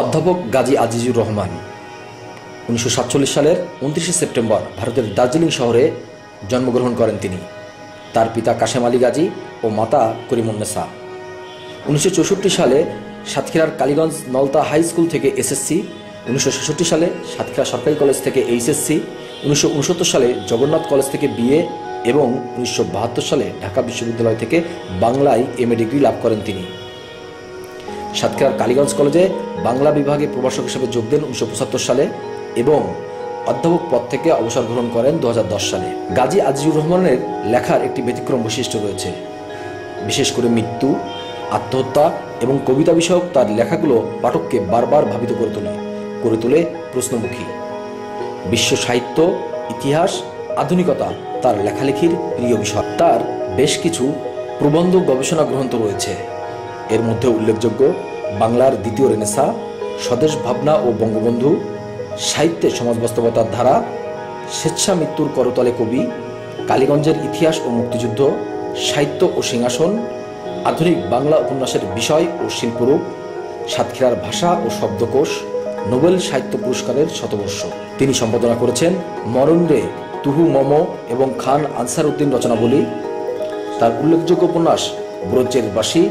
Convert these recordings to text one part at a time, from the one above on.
অধ্যাপক গাজী আজিজুর রহমান উনিশশো সালের উনত্রিশে সেপ্টেম্বর ভারতের দার্জিলিং শহরে জন্মগ্রহণ করেন তিনি তার পিতা কাশেম আলী গাজী ও মাতা করিমুন্নেসা উনিশশো সালে সাতক্ষীরার কালীগঞ্জ নলতা হাই স্কুল থেকে এসএসসি উনিশশো সালে সাতক্ষীরা সরকারি কলেজ থেকে এইচএসসি উনিশশো সালে জগন্নাথ কলেজ থেকে বিএ এবং উনিশশো সালে ঢাকা বিশ্ববিদ্যালয় থেকে বাংলায় এম ডিগ্রি লাভ করেন তিনি সাতক্ষীরার কালীগঞ্জ কলেজে বাংলা বিভাগে প্রভাষক হিসেবে যোগ দেন উনিশশো সালে এবং অধ্যাপক পদ থেকে অবসর গ্রহণ করেন দু সালে গাজী আজিজুর রহমানের লেখার একটি ব্যতিক্রম বৈশিষ্ট্য রয়েছে বিশেষ করে মৃত্যু আত্মহত্যা এবং কবিতা বিষয়ক তার লেখাগুলো পাঠককে বারবার ভাবিত করে তোলে করে তোলে প্রশ্নমুখী বিশ্ব সাহিত্য ইতিহাস আধুনিকতা তার লেখালেখির প্রিয় বিষয় তার বেশ কিছু প্রবন্ধ গবেষণা গ্রন্থ রয়েছে এর মধ্যে উল্লেখযোগ্য বাংলার দ্বিতীয় রেনেসা স্বদেশ ভাবনা ও বঙ্গবন্ধু সাহিত্যে সমাজ বাস্তবতার ধারা স্বেচ্ছা মৃত্যুর করতলে কবি কালীগঞ্জের ইতিহাস ও মুক্তিযুদ্ধ সাহিত্য ও সিংহাসন আধুনিক বাংলা উপন্যাসের বিষয় ও শিল্পরূপ সাতক্ষীরার ভাষা ও শব্দকোষ নোবেল সাহিত্য পুরস্কারের শতবর্ষ তিনি সম্পাদনা করেছেন মরণ রে তুহু মম এবং খান আনসার উদ্দিন রচনাবলী তার উল্লেখযোগ্য উপন্যাস ব্রজের বাসী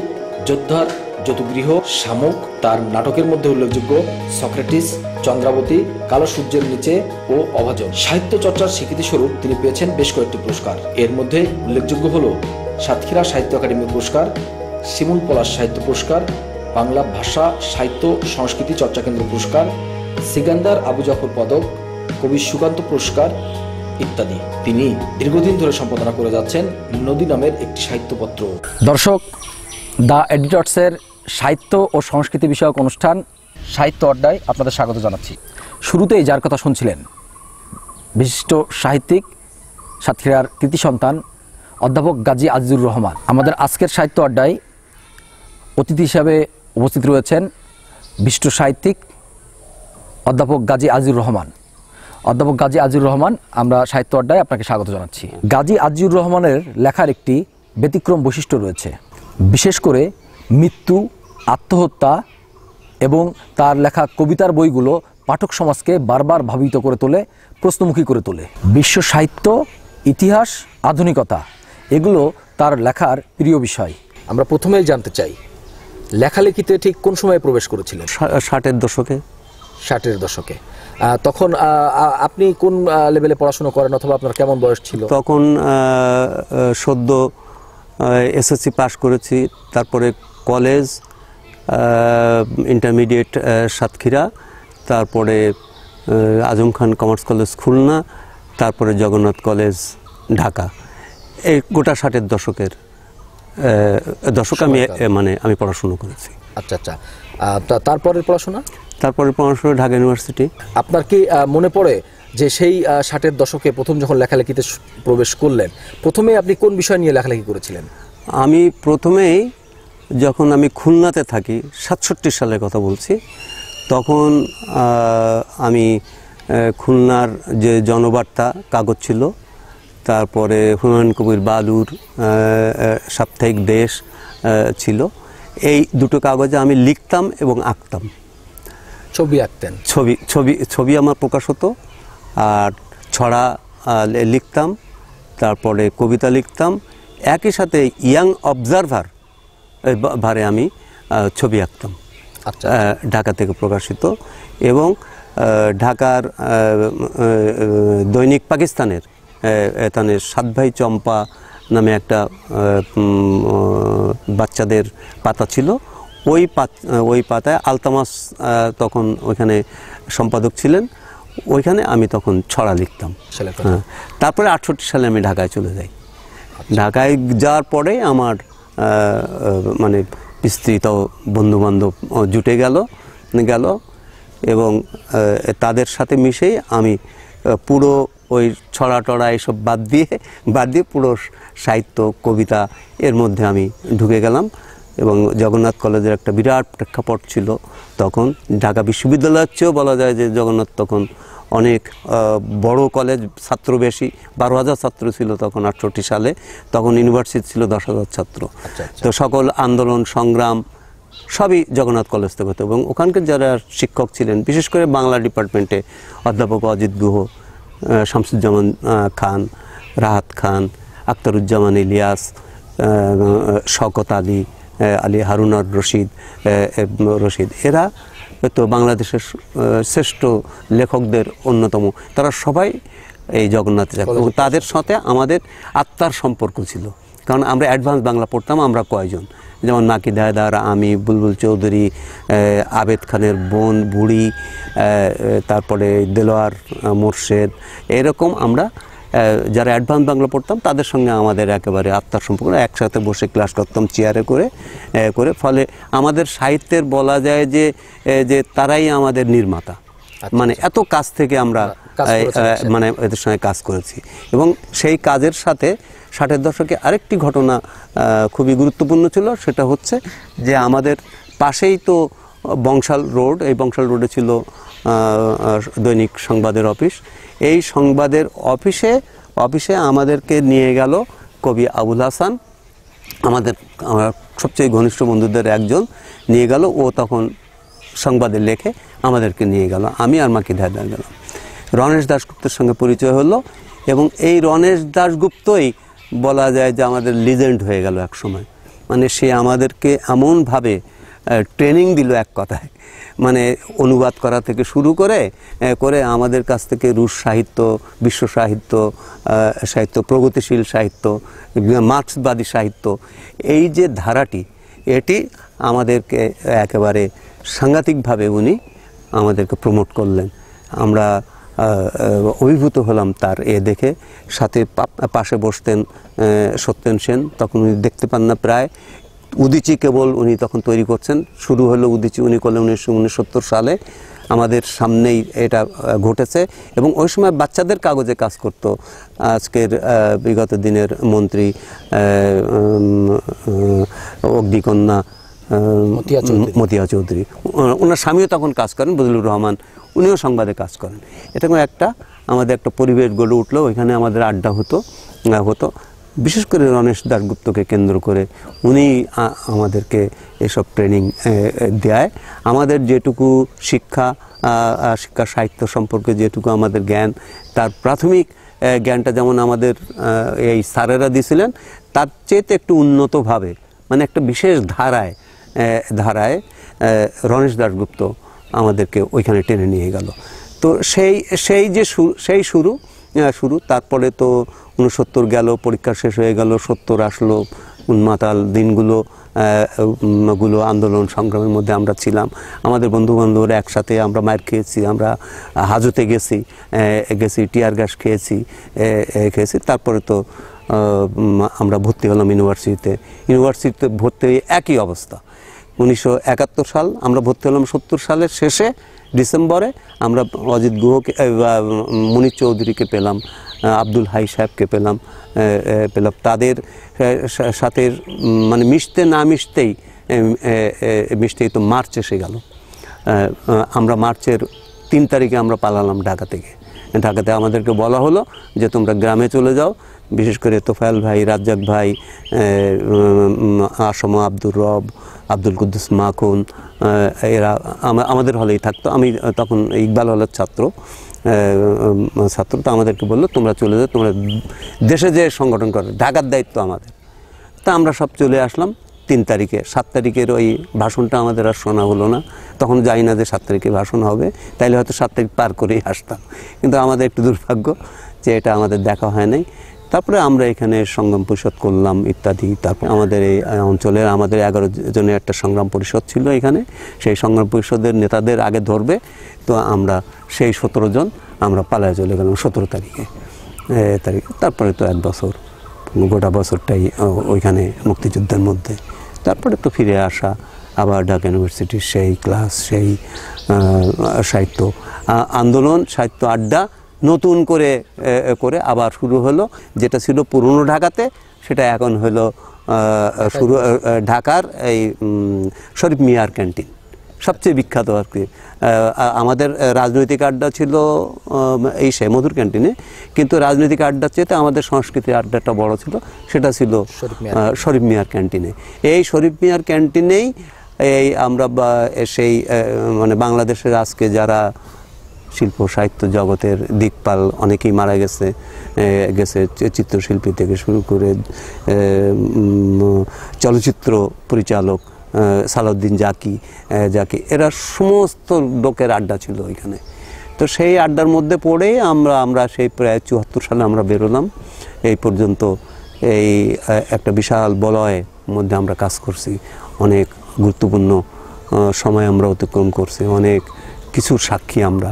যোদ্ধার যতুগৃহ শামুক তার নাটকের মধ্যে উল্লেখযোগ্য সক্রেটিস চন্দ্রাবতী কালো সূর্যের নিচে ও অভাজন সাহিত্য চর্চার স্বীকৃতিস্বরূপ তিনি পেয়েছেন বেশ কয়েকটি পুরস্কার এর মধ্যে উল্লেখযোগ্য হল সাতক্ষীরা সাহিত্য একাডেমি পুরস্কার শিমুল পলাশ সাহিত্য পুরস্কার বাংলা ভাষা সাহিত্য সংস্কৃতি চর্চা কেন্দ্র পুরস্কার সিগান্দার আবু জাফর পদক কবি সুকান্ত পুরস্কার ইত্যাদি তিনি দীর্ঘদিন ধরে সম্পাদনা করে যাচ্ছেন নদী নামের একটি সাহিত্যপত্র দর্শক দ্য এডিটর্সের সাহিত্য ও সংস্কৃতি বিষয়ক অনুষ্ঠান সাহিত্য অড্ডায় আপনাদের স্বাগত জানাচ্ছি শুরুতেই যার কথা শুনছিলেন বিশিষ্ট সাহিত্যিক সাতক্ষীরার কৃতি সন্তান অধ্যাপক গাজী আজিজুর রহমান আমাদের আজকের সাহিত্য আড্ডায় অতিথি হিসাবে উপস্থিত রয়েছেন বিশিষ্ট সাহিত্যিক অধ্যাপক গাজী আজিজুর রহমান অধ্যাপক গাজী আজিজুর রহমান আমরা সাহিত্য আড্ডায় আপনাকে স্বাগত জানাচ্ছি গাজী আজিজুর রহমানের লেখার একটি ব্যতিক্রম বৈশিষ্ট্য রয়েছে বিশেষ করে মৃত্যু আত্মহত্যা এবং তার লেখা কবিতার বইগুলো পাঠক সমাজকে বারবার ভাবিত করে তোলে প্রশ্নমুখী করে তোলে বিশ্ব সাহিত্য ইতিহাস আধুনিকতা এগুলো তার লেখার প্রিয় বিষয় আমরা প্রথমেই জানতে চাই লেখালেখিতে ঠিক কোন সময়ে প্রবেশ করেছিলেন ষাটের দশকে ষাটের দশকে তখন আপনি কোন লেভেলে পড়াশুনো করেন অথবা আপনার কেমন বয়স ছিল তখন সদ্য এসএসসি পাস করেছি তারপরে কলেজ ইন্টারমিডিয়েট সাতক্ষীরা তারপরে আজম খান কমার্স কলেজ খুলনা তারপরে জগন্নাথ কলেজ ঢাকা এই গোটা ষাটের দশকের দশক আমি মানে আমি পড়াশুনো করেছি আচ্ছা আচ্ছা তারপরে পড়াশোনা তারপরে পড়াশোনা ঢাকা ইউনিভার্সিটি আপনার কি মনে পড়ে যে সেই ষাটের দশকে প্রথম যখন লেখালেখিতে প্রবেশ করলেন প্রথমে আপনি কোন বিষয় নিয়ে লেখালেখি করেছিলেন আমি প্রথমেই যখন আমি খুলনাতে থাকি সাতষট্টি সালের কথা বলছি তখন আমি খুলনার যে জনবার্তা কাগজ ছিল তারপরে হুমায়ুন কবির বালুর সাপ্তাহিক দেশ ছিল এই দুটো কাগজে আমি লিখতাম এবং আঁকতাম ছবি আঁকতেন ছবি ছবি ছবি আমার প্রকাশ হতো আর ছড়া লিখতাম তারপরে কবিতা লিখতাম একই সাথে ইয়াং অবজারভার ভারে আমি ছবি আঁকতাম আচ্ছা। ঢাকা থেকে প্রকাশিত এবং ঢাকার দৈনিক পাকিস্তানের এখানে সাত ভাই চম্পা নামে একটা বাচ্চাদের পাতা ছিল ওই পাত ওই পাতায় আলতামাস তখন ওইখানে সম্পাদক ছিলেন ওইখানে আমি তখন ছড়া লিখতাম হ্যাঁ, তারপরে আটষট্টি সালে আমি ঢাকায় চলে যাই আচ্ছা। ঢাকায় যাওয়ার পরে আমার মানে বিস্তৃত বন্ধুবান্ধব জুটে গেল গেল এবং তাদের সাথে মিশেই আমি পুরো ওই ছড়া টড়া এসব বাদ দিয়ে বাদ দিয়ে পুরো সাহিত্য কবিতা এর মধ্যে আমি ঢুকে গেলাম এবং জগন্নাথ কলেজের একটা বিরাট প্রেক্ষাপট ছিল তখন ঢাকা বিশ্ববিদ্যালয়ের চেয়েও বলা যায় যে জগন্নাথ তখন অনেক বড় কলেজ ছাত্র বেশি বারো হাজার ছাত্র ছিল তখন আটষট্টি সালে তখন ইউনিভার্সিটি ছিল দশ হাজার ছাত্র আচ্ছা, আচ্ছা। তো সকল আন্দোলন সংগ্রাম সবই জগন্নাথ কলেজ থেকে হতো এবং ওখানকার যারা শিক্ষক ছিলেন বিশেষ করে বাংলা ডিপার্টমেন্টে অধ্যাপক অজিত গুহ শামসুজ্জামান খান রাহাত খান আখতারুজ্জামান ইলিয়াস শকত আলী আলী হারুনার রশিদ রশিদ এরা তো বাংলাদেশের শ্রেষ্ঠ লেখকদের অন্যতম তারা সবাই এই জগন্নাথ এবং তাদের সাথে আমাদের আত্মার সম্পর্ক ছিল কারণ আমরা অ্যাডভান্স বাংলা পড়তাম আমরা কয়জন যেমন নাকি দায়দার আমি বুলবুল চৌধুরী আবেদ খানের বোন বুড়ি তারপরে দেলোয়ার মোর্শেদ এরকম আমরা যারা অ্যাডভান্স বাংলা পড়তাম তাদের সঙ্গে আমাদের একেবারে আত্মার সম্পর্ক একসাথে বসে ক্লাস করতাম চেয়ারে করে করে ফলে আমাদের সাহিত্যের বলা যায় যে যে তারাই আমাদের নির্মাতা আচ্ছা, মানে আচ্ছা। এত কাজ থেকে আমরা মানে এদের সঙ্গে কাজ করেছি এবং সেই কাজের সাথে ষাটের দশকে আরেকটি ঘটনা খুবই গুরুত্বপূর্ণ ছিল সেটা হচ্ছে যে আমাদের পাশেই তো বংশাল রোড এই বংশাল রোডে ছিল দৈনিক সংবাদের অফিস এই সংবাদের অফিসে অফিসে আমাদেরকে নিয়ে গেল কবি আবুল হাসান আমাদের আমার সবচেয়ে ঘনিষ্ঠ বন্ধুদের একজন নিয়ে গেল ও তখন সংবাদে লেখে আমাদেরকে নিয়ে গেল আমি আর মাকে ধারদার গেলাম রণেশ দাশগুপ্তের সঙ্গে পরিচয় হলো এবং এই রণেশ দাশগুপ্তই বলা যায় যে আমাদের লিজেন্ড হয়ে গেল এক সময় মানে সে আমাদেরকে এমনভাবে ট্রেনিং দিল এক কথায় মানে অনুবাদ করা থেকে শুরু করে করে আমাদের কাছ থেকে রুশ সাহিত্য বিশ্ব সাহিত্য সাহিত্য প্রগতিশীল সাহিত্য মার্ক্সবাদী সাহিত্য এই যে ধারাটি এটি আমাদেরকে একেবারে সাংঘাতিকভাবে উনি আমাদেরকে প্রমোট করলেন আমরা অভিভূত হলাম তার এ দেখে সাথে পাশে বসতেন সত্যেন সেন তখন উনি দেখতে পান না প্রায় উদিচি কেবল উনি তখন তৈরি করছেন শুরু হলো উদিচি উনি করলেন উনিশশো উনসত্তর সালে আমাদের সামনেই এটা ঘটেছে এবং ওই সময় বাচ্চাদের কাগজে কাজ করত আজকের বিগত দিনের মন্ত্রী অগ্নিকন্যা মতিয়া চৌধুরী ওনার স্বামীও তখন কাজ করেন বদলুর রহমান উনিও সংবাদে কাজ করেন এটা একটা আমাদের একটা পরিবেশ গড়ে উঠলো ওইখানে আমাদের আড্ডা হতো হতো বিশেষ করে রণেশ দাশগুপ্তকে কেন্দ্র করে উনি আমাদেরকে এসব ট্রেনিং দেয় আমাদের যেটুকু শিক্ষা শিক্ষা সাহিত্য সম্পর্কে যেটুকু আমাদের জ্ঞান তার প্রাথমিক জ্ঞানটা যেমন আমাদের এই স্যারেরা দিছিলেন তার চেয়েতে একটু উন্নতভাবে মানে একটা বিশেষ ধারায় ধারায় রণেশ দাশগুপ্ত আমাদেরকে ওইখানে টেনে নিয়ে গেল তো সেই সেই যে সেই শুরু শুরু তারপরে তো উনসত্তর গেল পরীক্ষা শেষ হয়ে গেল সত্তর আসলো উন্মাতাল দিনগুলো গুলো আন্দোলন সংগ্রামের মধ্যে আমরা ছিলাম আমাদের বন্ধুবান্ধবরা একসাথে আমরা মায়ের খেয়েছি আমরা হাজতে গেছি গেছি টিয়ার গ্যাস খেয়েছি খেয়েছি তারপরে তো আমরা ভর্তি হলাম ইউনিভার্সিটিতে ইউনিভার্সিটিতে ভর্তি একই অবস্থা উনিশশো সাল আমরা ভর্তি হলাম সত্তর সালের শেষে ডিসেম্বরে আমরা অজিত গুহকে মনির চৌধুরীকে পেলাম আব্দুল হাই সাহেবকে পেলাম পেলাম তাদের সাথে মানে মিশতে না মিশতেই মিশতেই তো মার্চ এসে গেল আমরা মার্চের তিন তারিখে আমরা পালালাম ঢাকা থেকে ঢাকাতে আমাদেরকে বলা হলো যে তোমরা গ্রামে চলে যাও বিশেষ করে তোফায়াল ভাই রাজ্জাক ভাই আসম আব্দুর রব আব্দুল কুদ্দুস মাখুন এরা আমাদের হলেই থাকতো আমি তখন ইকবাল হলের ছাত্র ছাত্র তো আমাদেরকে বললো তোমরা চলে যাও তোমরা দেশে যে সংগঠন করো ঢাকার দায়িত্ব আমাদের তা আমরা সব চলে আসলাম তিন তারিখে সাত তারিখের ওই ভাষণটা আমাদের আর শোনা হলো না তখন যাই না যে সাত তারিখে ভাষণ হবে তাইলে হয়তো সাত তারিখ পার করেই আসতাম কিন্তু আমাদের একটু দুর্ভাগ্য যে এটা আমাদের দেখা হয় নাই তারপরে আমরা এখানে সংগ্রাম পরিষদ করলাম ইত্যাদি তারপর আমাদের এই অঞ্চলের আমাদের এগারো জনের একটা সংগ্রাম পরিষদ ছিল এখানে সেই সংগ্রাম পরিষদের নেতাদের আগে ধরবে তো আমরা সেই সতেরো জন আমরা পালায় চলে গেলাম সতেরো তারিখে তারিখে তারপরে তো এক বছর গোটা বছরটাই ওইখানে মুক্তিযুদ্ধের মধ্যে তারপরে তো ফিরে আসা আবার ঢাকা ইউনিভার্সিটির সেই ক্লাস সেই সাহিত্য আন্দোলন সাহিত্য আড্ডা নতুন করে করে আবার শুরু হলো যেটা ছিল পুরনো ঢাকাতে সেটা এখন হলো শুরু ঢাকার এই শরীফ মিয়ার ক্যান্টিন সবচেয়ে বিখ্যাত আর কি আমাদের রাজনৈতিক আড্ডা ছিল এই সে মধুর ক্যান্টিনে কিন্তু রাজনৈতিক আড্ডার চেয়ে আমাদের সংস্কৃতি আড্ডাটা বড় ছিল সেটা ছিল শরীফ মিয়ার ক্যান্টিনে এই শরীফ মিয়ার ক্যান্টিনেই এই আমরা সেই মানে বাংলাদেশের আজকে যারা শিল্প সাহিত্য জগতের দিকপাল অনেকেই মারা গেছে গেছে চিত্রশিল্পী থেকে শুরু করে চলচ্চিত্র পরিচালক সালাউদ্দিন জাকি জাকি এরা সমস্ত লোকের আড্ডা ছিল ওইখানে তো সেই আড্ডার মধ্যে পড়ে আমরা আমরা সেই প্রায় চুয়াত্তর সালে আমরা বেরোলাম এই পর্যন্ত এই একটা বিশাল বলয়ের মধ্যে আমরা কাজ করছি অনেক গুরুত্বপূর্ণ সময় আমরা অতিক্রম করছি অনেক কিছুর সাক্ষী আমরা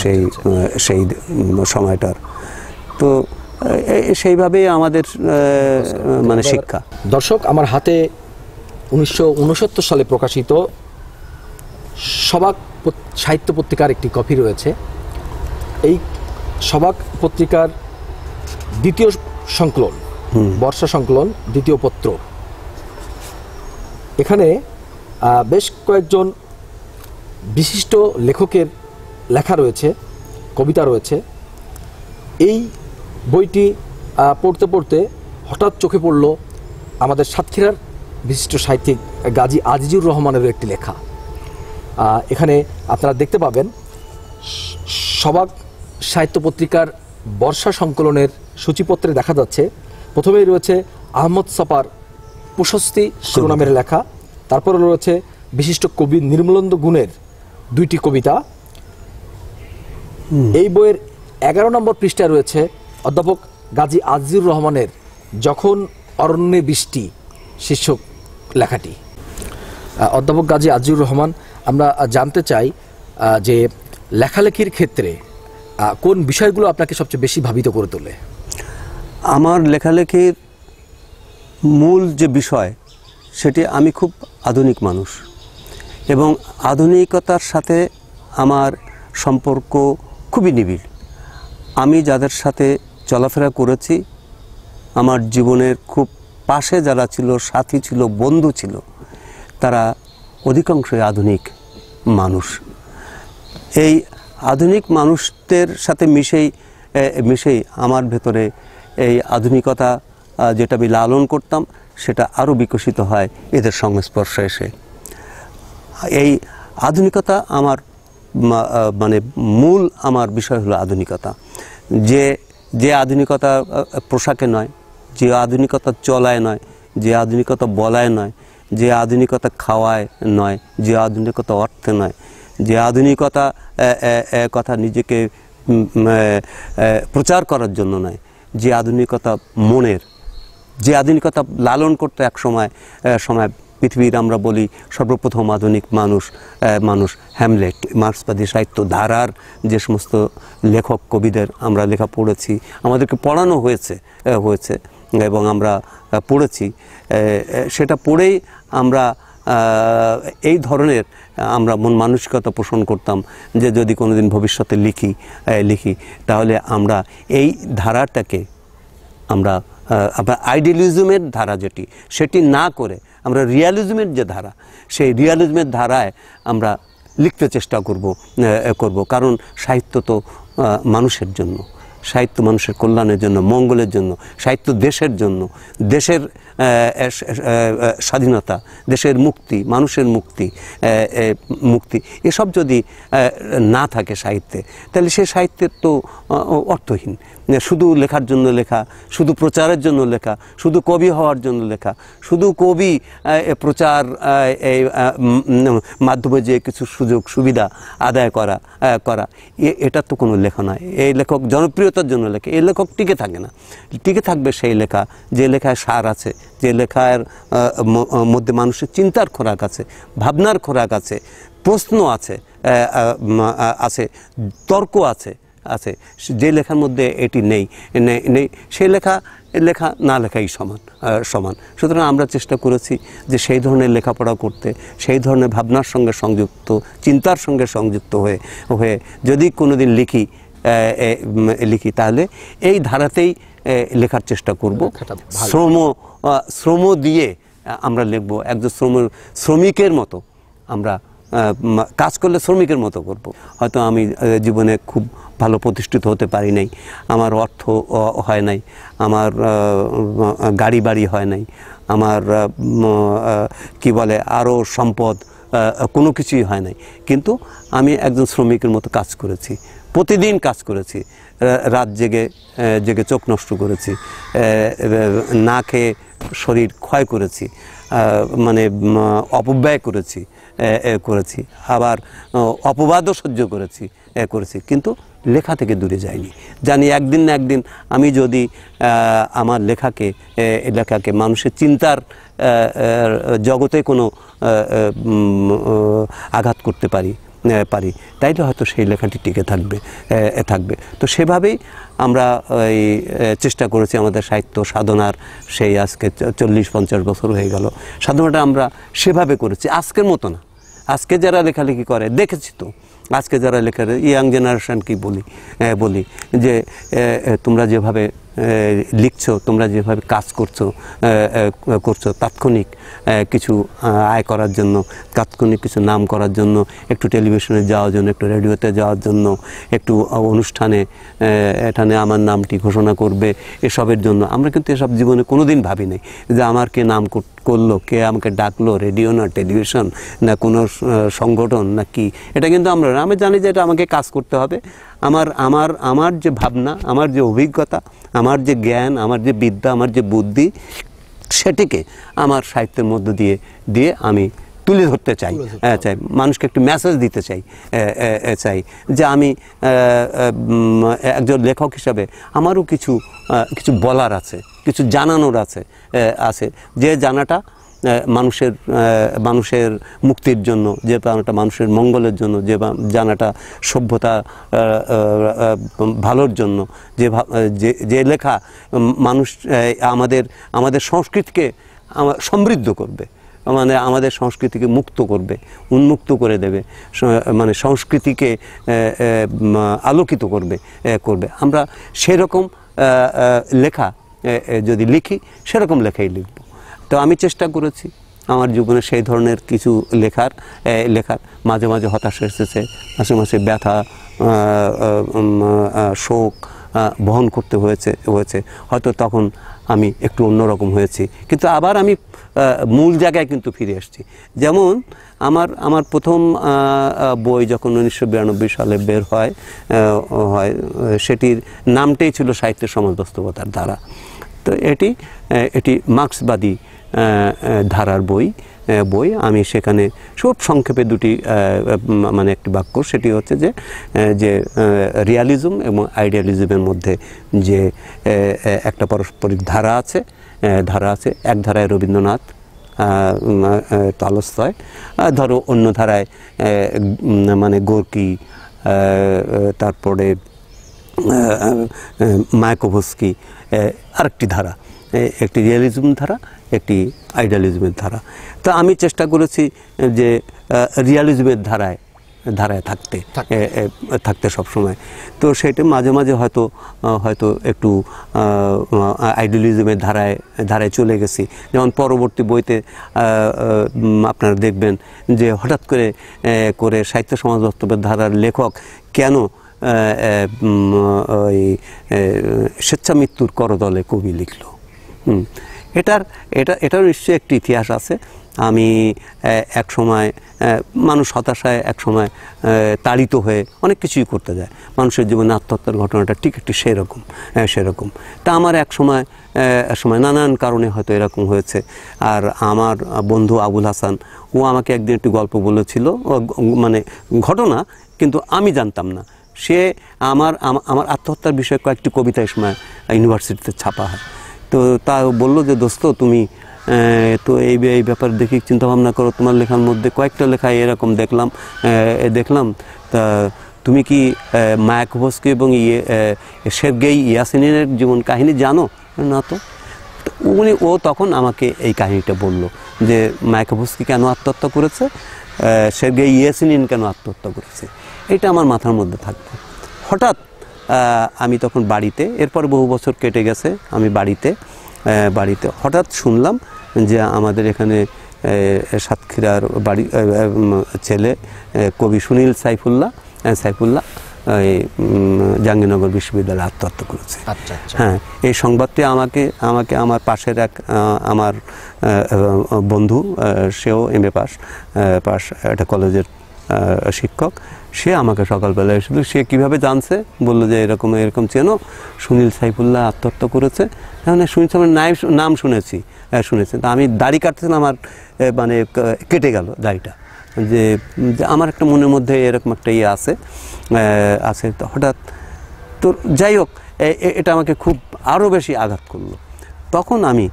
সেই আচ্ছা, আচ্ছা। সেই সময়টার তো সেইভাবে আমাদের মানে শিক্ষা দর্শক আমার হাতে উনিশশো সালে প্রকাশিত সবাক সাহিত্য পত্রিকার একটি কপি রয়েছে এই সবাক পত্রিকার দ্বিতীয় সংকলন বর্ষা সংকলন দ্বিতীয় পত্র এখানে বেশ কয়েকজন বিশিষ্ট লেখকের লেখা রয়েছে কবিতা রয়েছে এই বইটি পড়তে পড়তে হঠাৎ চোখে পড়ল আমাদের সাতক্ষীরার বিশিষ্ট সাহিত্যিক গাজী আজিজুর রহমানের একটি লেখা এখানে আপনারা দেখতে পাবেন সবাক সাহিত্য পত্রিকার বর্ষা সংকলনের সূচিপত্রে দেখা যাচ্ছে প্রথমেই রয়েছে আহমদ সাপার প্রশস্তি শিরোনামের লেখা তারপরে রয়েছে বিশিষ্ট কবি নির্মলন্দ গুণের দুইটি কবিতা এই বইয়ের এগারো নম্বর পৃষ্ঠায় রয়েছে অধ্যাপক গাজী আজিজুর রহমানের যখন অরণ্যে বৃষ্টি শীর্ষক লেখাটি অধ্যাপক গাজী আজিজুর রহমান আমরা জানতে চাই যে লেখালেখির ক্ষেত্রে কোন বিষয়গুলো আপনাকে সবচেয়ে বেশি ভাবিত করে তোলে আমার লেখালেখির মূল যে বিষয় সেটি আমি খুব আধুনিক মানুষ এবং আধুনিকতার সাথে আমার সম্পর্ক খুবই নিবিড় আমি যাদের সাথে চলাফেরা করেছি আমার জীবনের খুব পাশে যারা ছিল সাথী ছিল বন্ধু ছিল তারা অধিকাংশই আধুনিক মানুষ এই আধুনিক মানুষদের সাথে মিশেই মিশেই আমার ভেতরে এই আধুনিকতা যেটা আমি লালন করতাম সেটা আরও বিকশিত হয় এদের সংস্পর্শে এসে এই আধুনিকতা আমার মানে মূল আমার বিষয় হলো আধুনিকতা যে যে আধুনিকতা পোশাকে নয় যে আধুনিকতা চলায় নয় যে আধুনিকতা বলায় নয় যে আধুনিকতা খাওয়ায় নয় যে আধুনিকতা অর্থে নয় যে আধুনিকতা কথা নিজেকে প্রচার করার জন্য নয় যে আধুনিকতা মনের যে আধুনিকতা লালন করতে এক সময় সময় পৃথিবীর আমরা বলি সর্বপ্রথম আধুনিক মানুষ মানুষ হ্যামলেট মার্ক্সবাদী সাহিত্য ধারার যে সমস্ত লেখক কবিদের আমরা লেখা পড়েছি আমাদেরকে পড়ানো হয়েছে হয়েছে এবং আমরা পড়েছি সেটা পড়েই আমরা এই ধরনের আমরা মন মানসিকতা পোষণ করতাম যে যদি কোনো দিন ভবিষ্যতে লিখি লিখি তাহলে আমরা এই ধারাটাকে আমরা আইডিয়ালিজমের ধারা যেটি সেটি না করে আমরা রিয়ালিজমের যে ধারা সেই রিয়ালিজমের ধারায় আমরা লিখতে চেষ্টা করব করব কারণ সাহিত্য তো মানুষের জন্য সাহিত্য মানুষের কল্যাণের জন্য মঙ্গলের জন্য সাহিত্য দেশের জন্য দেশের স্বাধীনতা দেশের মুক্তি মানুষের মুক্তি মুক্তি এসব যদি না থাকে সাহিত্যে তাহলে সে সাহিত্যের তো অর্থহীন শুধু লেখার জন্য লেখা শুধু প্রচারের জন্য লেখা শুধু কবি হওয়ার জন্য লেখা শুধু কবি প্রচার এই মাধ্যমে যে কিছু সুযোগ সুবিধা আদায় করা করা এটা তো কোনো লেখা নয় এই লেখক জনপ্রিয়তা ব্যস্ততার জন্য লেখে এই লেখক টিকে থাকে না টিকে থাকবে সেই লেখা যে লেখায় সার আছে যে লেখার মধ্যে মানুষের চিন্তার খোরাক আছে ভাবনার খোরাক আছে প্রশ্ন আছে আছে তর্ক আছে আছে যে লেখার মধ্যে এটি নেই নেই সেই লেখা লেখা না লেখাই সমান সমান সুতরাং আমরা চেষ্টা করেছি যে সেই ধরনের লেখাপড়া করতে সেই ধরনের ভাবনার সঙ্গে সংযুক্ত চিন্তার সঙ্গে সংযুক্ত হয়ে হয়ে যদি কোনো দিন লিখি লিখি তাহলে এই ধারাতেই লেখার চেষ্টা করব শ্রম শ্রম দিয়ে আমরা লিখব একজন শ্রম শ্রমিকের মতো আমরা কাজ করলে শ্রমিকের মতো করব। হয়তো আমি জীবনে খুব ভালো প্রতিষ্ঠিত হতে পারি নাই আমার অর্থ হয় নাই আমার গাড়ি বাড়ি হয় নাই আমার কি বলে আরও সম্পদ কোনো কিছুই হয় নাই কিন্তু আমি একজন শ্রমিকের মতো কাজ করেছি প্রতিদিন কাজ করেছি রাত জেগে জেগে চোখ নষ্ট করেছি না খেয়ে শরীর ক্ষয় করেছি মানে অপব্যয় করেছি করেছি আবার অপবাদও সহ্য করেছি করেছি কিন্তু লেখা থেকে দূরে যায়নি জানি একদিন না একদিন আমি যদি আমার লেখাকে লেখাকে মানুষের চিন্তার জগতে কোনো আঘাত করতে পারি পারি তাইলে হয়তো সেই লেখাটি টিকে থাকবে থাকবে তো সেভাবেই আমরা এই চেষ্টা করেছি আমাদের সাহিত্য সাধনার সেই আজকে চল্লিশ পঞ্চাশ বছর হয়ে গেল সাধনাটা আমরা সেভাবে করেছি আজকের মতো না আজকে যারা লেখালেখি করে দেখেছি তো আজকে যারা লেখা ইয়াং জেনারেশান কি বলি বলি যে তোমরা যেভাবে লিখছো তোমরা যেভাবে কাজ করছো করছো তাৎক্ষণিক কিছু আয় করার জন্য তাৎক্ষণিক কিছু নাম করার জন্য একটু টেলিভিশনে যাওয়ার জন্য একটু রেডিওতে যাওয়ার জন্য একটু অনুষ্ঠানে এখানে আমার নামটি ঘোষণা করবে এসবের জন্য আমরা কিন্তু এসব জীবনে কোনো দিন ভাবি নাই যে আমার কে নাম করলো কে আমাকে ডাকলো রেডিও না টেলিভিশন না কোনো সংগঠন না কি এটা কিন্তু আমরা আমি জানি যে এটা আমাকে কাজ করতে হবে আমার আমার আমার যে ভাবনা আমার যে অভিজ্ঞতা আমার যে জ্ঞান আমার যে বিদ্যা আমার যে বুদ্ধি সেটিকে আমার সাহিত্যের মধ্য দিয়ে দিয়ে আমি তুলে ধরতে চাই চাই মানুষকে একটু মেসেজ দিতে চাই চাই যে আমি একজন লেখক হিসাবে আমারও কিছু কিছু বলার আছে কিছু জানানোর আছে আছে যে জানাটা মানুষের মানুষের মুক্তির জন্য যে প্রাণটা মানুষের মঙ্গলের জন্য যে জানাটা সভ্যতা ভালোর জন্য যে যে লেখা মানুষ আমাদের আমাদের সংস্কৃতিকে সমৃদ্ধ করবে মানে আমাদের সংস্কৃতিকে মুক্ত করবে উন্মুক্ত করে দেবে মানে সংস্কৃতিকে আলোকিত করবে করবে আমরা সেরকম লেখা যদি লিখি সেরকম লেখাই লিখব তো আমি চেষ্টা করেছি আমার জীবনে সেই ধরনের কিছু লেখার লেখার মাঝে মাঝে হতাশ এসেছে মাঝে মাঝে ব্যথা শোক বহন করতে হয়েছে হয়েছে হয়তো তখন আমি একটু অন্যরকম হয়েছি কিন্তু আবার আমি মূল জায়গায় কিন্তু ফিরে আসছি যেমন আমার আমার প্রথম বই যখন উনিশশো বিরানব্বই সালে বের হয় হয় সেটির নামটাই ছিল সাহিত্য সমাজ বাস্তবতার দ্বারা তো এটি এটি মার্ক্সবাদী ধারার বই বই আমি সেখানে সব সংক্ষেপে দুটি মানে একটি বাক্য সেটি হচ্ছে যে যে রিয়ালিজম এবং আইডিয়ালিজমের মধ্যে যে একটা পারস্পরিক ধারা আছে ধারা আছে এক ধারায় রবীন্দ্রনাথ তালস্তয় ধরো অন্য ধারায় মানে গোর্কি তারপরে মায়কোভস্কি আরেকটি ধারা একটি রিয়ালিজম ধারা একটি আইডিয়ালিজমের ধারা তা আমি চেষ্টা করেছি যে রিয়ালিজমের ধারায় ধারায় থাকতে থাকতে সবসময় তো সেটা মাঝে মাঝে হয়তো হয়তো একটু আইডিয়ালিজমের ধারায় ধারায় চলে গেছি যেমন পরবর্তী বইতে আপনারা দেখবেন যে হঠাৎ করে করে সাহিত্য সমাজ বক্তব্যের ধারার লেখক কেন ওই স্বেচ্ছামৃত্যুর করদলে কবি লিখলো হুম এটার এটা এটাও নিশ্চয়ই একটি ইতিহাস আছে আমি এক সময় মানুষ হতাশায় এক সময় তাড়িত হয়ে অনেক কিছুই করতে যায় মানুষের জীবনে আত্মহত্যার ঘটনাটা ঠিক একটি সেরকম সেরকম তা আমার এক সময় এক সময় নানান কারণে হয়তো এরকম হয়েছে আর আমার বন্ধু আবুল হাসান ও আমাকে একদিন একটি গল্প বলেছিল মানে ঘটনা কিন্তু আমি জানতাম না সে আমার আমার আত্মহত্যার বিষয়ে কয়েকটি কবিতা এই সময় ইউনিভার্সিটিতে ছাপা হয় তো তা বললো যে দোস্ত তুমি তো এই এই ব্যাপার দেখি চিন্তাভাবনা করো তোমার লেখার মধ্যে কয়েকটা লেখা এরকম দেখলাম দেখলাম তা তুমি কি মায়াকভস্কি এবং ইয়ে শেরগেই ইয়াসিনের জীবন কাহিনী জানো না তো উনি ও তখন আমাকে এই কাহিনীটা বলল যে মায়াকভস্কি কেন আত্মহত্যা করেছে শেরগেই ইয়াসিনিন কেন আত্মহত্যা করেছে এটা আমার মাথার মধ্যে থাকবে হঠাৎ আমি তখন বাড়িতে এরপর বহু বছর কেটে গেছে আমি বাড়িতে বাড়িতে হঠাৎ শুনলাম যে আমাদের এখানে সাতক্ষীরার বাড়ি ছেলে কবি সুনীল সাইফুল্লাহ সাইফুল্লাহ এই জাহাঙ্গীরনগর বিশ্ববিদ্যালয়ে আত্মহত্যা করেছে আচ্ছা, আচ্ছা। হ্যাঁ এই সংবাদটি আমাকে আমাকে আমার পাশের এক আমার বন্ধু সেও এম এ পাস পাস একটা কলেজের শিক্ষক সে আমাকে সকালবেলা এসেছিল সে কিভাবে জানছে বললো যে এরকম এরকম চেনো সুনীল সাইফুল্লাহ আত্মহত্যা করেছে এখন সুনীল সাইফুল নাই নাম শুনেছি শুনেছি তা আমি দাড়ি কাটছিলাম আমার মানে কেটে গেল দাড়িটা যে আমার একটা মনের মধ্যে এরকম একটা ইয়ে আছে আছে তো হঠাৎ তো যাই হোক এটা আমাকে খুব আরও বেশি আঘাত করলো তখন আমি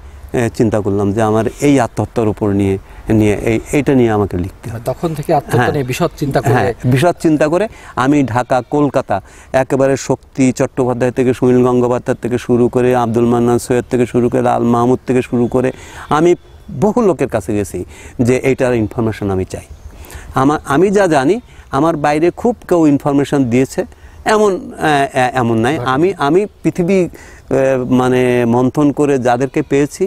চিন্তা করলাম যে আমার এই আত্মহত্যার উপর নিয়ে নিয়ে এই এইটা নিয়ে আমাকে লিখতে হয় মানে তখন থেকে হ্যাঁ। বিশদ চিন্তা করে হ্যাঁ বিশদ চিন্তা করে আমি ঢাকা কলকাতা একেবারে শক্তি চট্টোপাধ্যায় থেকে সুনীল গঙ্গোপাধ্যায় থেকে শুরু করে আব্দুল মান্না সৈয়দ থেকে শুরু করে লাল মাহমুদ থেকে শুরু করে আমি বহু লোকের কাছে গেছি যে এইটার ইনফরমেশন আমি চাই আমার আমি যা জানি আমার বাইরে খুব কেউ ইনফরমেশন দিয়েছে এমন এমন নাই আমি আমি পৃথিবী মানে মন্থন করে যাদেরকে পেয়েছি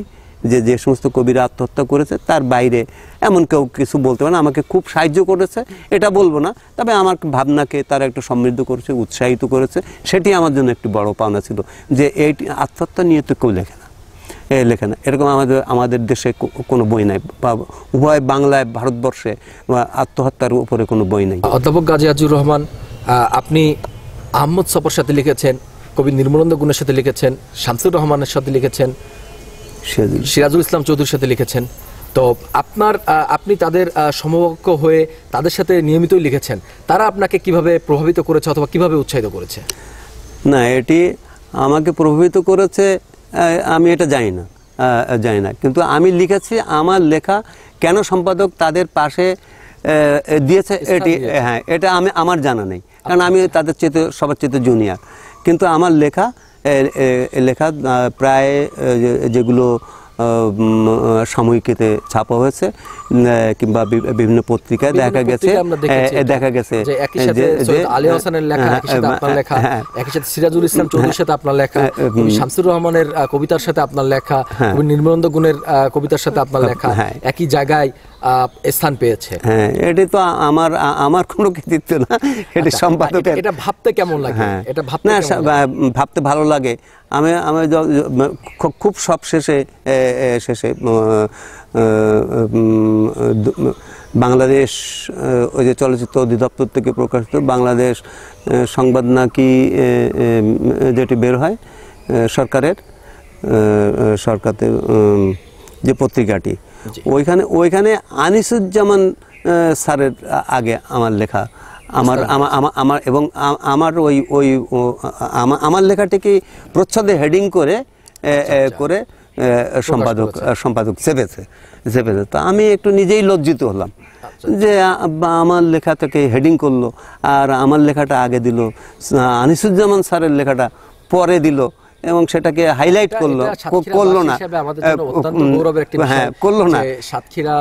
যে যে সমস্ত কবিরা আত্মহত্যা করেছে তার বাইরে এমন কেউ কিছু বলতে পারে না আমাকে খুব সাহায্য করেছে এটা বলবো না তবে আমার ভাবনাকে তারা একটু সমৃদ্ধ করেছে উৎসাহিত করেছে সেটি আমার জন্য একটি বড় পাওনা ছিল যে এই আত্মহত্যা নিয়ে তো কেউ লেখে না এ লেখে না এরকম আমাদের আমাদের দেশে কোনো বই নাই বা উভয় বাংলায় ভারতবর্ষে আত্মহত্যার উপরে কোনো বই নাই অধ্যাপক গাজী আজুর রহমান আপনি আহমদ সফর সাথে লিখেছেন কবি নির্মলন্দ গুণের সাথে লিখেছেন শামসুর রহমানের সাথে লিখেছেন সিরাজুল ইসলাম চৌধুরীর সাথে লিখেছেন তো আপনার আপনি তাদের সমবক্ষ হয়ে তাদের সাথে নিয়মিতই লিখেছেন তারা আপনাকে কিভাবে প্রভাবিত করেছে অথবা কিভাবে উৎসাহিত করেছে না এটি আমাকে প্রভাবিত করেছে আমি এটা জানি না জানি না কিন্তু আমি লিখেছি আমার লেখা কেন সম্পাদক তাদের পাশে দিয়েছে এটি হ্যাঁ এটা আমি আমার জানা নেই কারণ আমি তাদের চেতে সবার চেতে জুনিয়ার কিন্তু আমার লেখা লেখা প্রায় যেগুলো সাময়িকীতে ছাপা হয়েছে কিংবা বিভিন্ন পত্রিকায় দেখা গেছে দেখা গেছে হ্যাঁ, হ্যাঁ, হ্যাঁ, সিরাজুল ইসলাম চৌধুরীর সাথে আপনার লেখা শামসুর রহমানের কবিতার সাথে আপনার লেখা কবি নির্মলন্দ গুণের কবিতার সাথে আপনার লেখা একই জায়গায় স্থান পেয়েছে হ্যাঁ এটা তো আমার আমার কোনো কৃতিত্ব না এটা আচ্ছা, সম্পাদক এটা ভাবতে কেমন লাগে এটা ভাবতে ভাবতে ভালো লাগে আমি আমি খুব সব শেষে শেষে বাংলাদেশ ওই যে চলচ্চিত্র অধিদপ্তর থেকে প্রকাশিত বাংলাদেশ সংবাদ নাকি যেটি বের হয় সরকারের সরকারতে যে পত্রিকাটি ওইখানে ওইখানে আনিসুজ্জামান স্যারের আগে আমার লেখা আমার আমার এবং আমার ওই ওই আমার লেখাটিকে প্রচ্ছদে হেডিং করে আচ্ছা, আচ্ছা। করে সম্পাদক সম্পাদক চেপেছে চেপেছে তা আমি একটু নিজেই লজ্জিত হলাম আচ্ছা। যে আমার লেখা থেকে হেডিং করলো আর আমার লেখাটা আগে দিল আনিসুজ্জামান স্যারের লেখাটা পরে দিল এবং সেটাকে হাইলাইট করলো হ্যাঁ, করলো না হ্যাঁ করলো না সাতক্ষীরা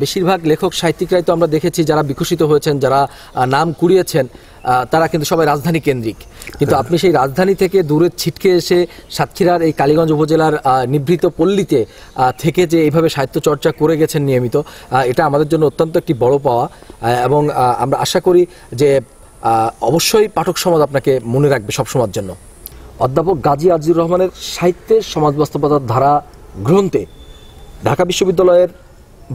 বেশিরভাগ লেখক সাহিত্যিকরাই তো আমরা দেখেছি যারা বিকশিত হয়েছেন যারা নাম কুড়িয়েছেন তারা কিন্তু সবাই রাজধানী কেন্দ্রিক কিন্তু আপনি সেই রাজধানী থেকে দূরে ছিটকে এসে সাতক্ষীরার এই কালীগঞ্জ উপজেলার নিভৃত পল্লীতে থেকে যে এইভাবে সাহিত্য চর্চা করে গেছেন নিয়মিত এটা আমাদের জন্য অত্যন্ত একটি বড় পাওয়া এবং আমরা আশা করি যে অবশ্যই পাঠক সমাজ আপনাকে মনে রাখবে সবসময়ের জন্য অধ্যাপক গাজী আজির রহমানের সাহিত্যের সমাজ বাস্তবতার ধারা গ্রন্থে ঢাকা বিশ্ববিদ্যালয়ের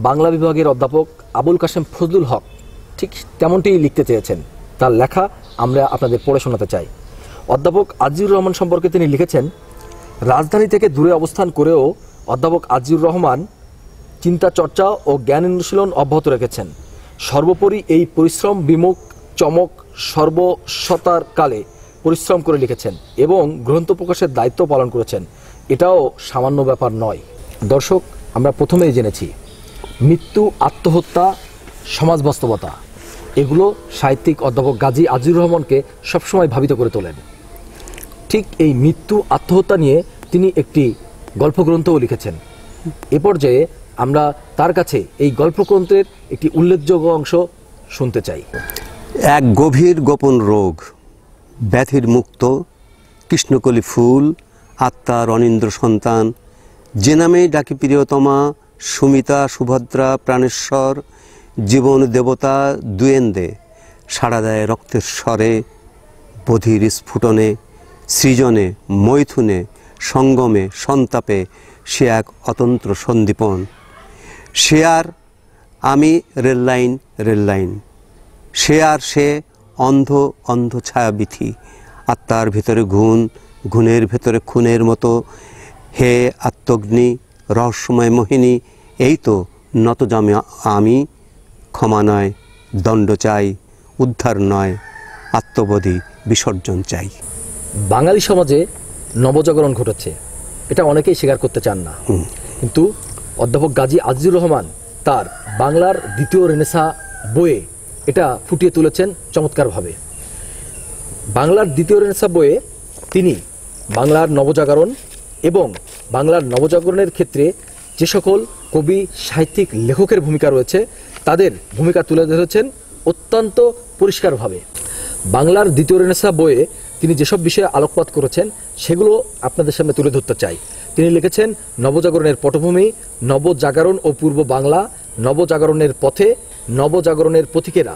বাংলা বিভাগের অধ্যাপক আবুল কাশেম ফজলুল হক ঠিক তেমনটি লিখতে চেয়েছেন তার লেখা আমরা আপনাদের পড়ে শোনাতে চাই অধ্যাপক আজিজুর রহমান সম্পর্কে তিনি লিখেছেন রাজধানী থেকে দূরে অবস্থান করেও অধ্যাপক আজিজুর রহমান চিন্তা চর্চা ও জ্ঞান অনুশীলন অব্যাহত রেখেছেন সর্বোপরি এই পরিশ্রম বিমুখ চমক সর্বসতার কালে পরিশ্রম করে লিখেছেন এবং গ্রন্থ প্রকাশের দায়িত্ব পালন করেছেন এটাও সামান্য ব্যাপার নয় দর্শক আমরা প্রথমেই জেনেছি মৃত্যু আত্মহত্যা সমাজ বাস্তবতা এগুলো সাহিত্যিক অধ্যাপক গাজী আজিজুর রহমানকে সবসময় ভাবিত করে তোলেন ঠিক এই মৃত্যু আত্মহত্যা নিয়ে তিনি একটি গল্পগ্রন্থও লিখেছেন এ পর্যায়ে আমরা তার কাছে এই গল্পগ্রন্থের একটি উল্লেখযোগ্য অংশ শুনতে চাই এক গভীর গোপন রোগ ব্যাথির মুক্ত কৃষ্ণকলি ফুল আত্মার অনিন্দ্র সন্তান যে নামে ডাকি প্রিয়তমা সুমিতা সুভদ্রা প্রাণেশ্বর জীবন দেবতা দুয়েন্দে সাড়া দেয় রক্তের স্বরে বধির স্ফুটনে সৃজনে মৈথুনে সঙ্গমে সন্তাপে সে এক অতন্ত্র সন্দীপন সে আর আমি রেললাইন রেললাইন সে আর সে অন্ধ অন্ধ ছায়াবিথি আত্মার ভিতরে ঘুণ ঘুণের ভেতরে খুনের মতো হে আত্মগ্নি রহস্যময় মোহিনী এই তো নতজামে আমি ক্ষমা নয় দণ্ড চাই উদ্ধার নয় আত্মবোধি বিসর্জন চাই বাঙালি সমাজে নবজাগরণ ঘটেছে এটা অনেকেই স্বীকার করতে চান না কিন্তু অধ্যাপক গাজী আজিজুর রহমান তার বাংলার দ্বিতীয় রেনেসা বইয়ে এটা ফুটিয়ে তুলেছেন চমৎকারভাবে বাংলার দ্বিতীয় রেনেসা বইয়ে তিনি বাংলার নবজাগরণ এবং বাংলার নবজাগরণের ক্ষেত্রে যে সকল কবি সাহিত্যিক লেখকের ভূমিকা রয়েছে তাদের ভূমিকা তুলে ধরেছেন অত্যন্ত পরিষ্কারভাবে বাংলার দ্বিতীয় রেনেসা বইয়ে তিনি যেসব বিষয়ে আলোকপাত করেছেন সেগুলো আপনাদের সামনে তুলে ধরতে চাই তিনি লিখেছেন নবজাগরণের পটভূমি নবজাগরণ ও পূর্ব বাংলা নবজাগরণের পথে নবজাগরণের প্রতীকেরা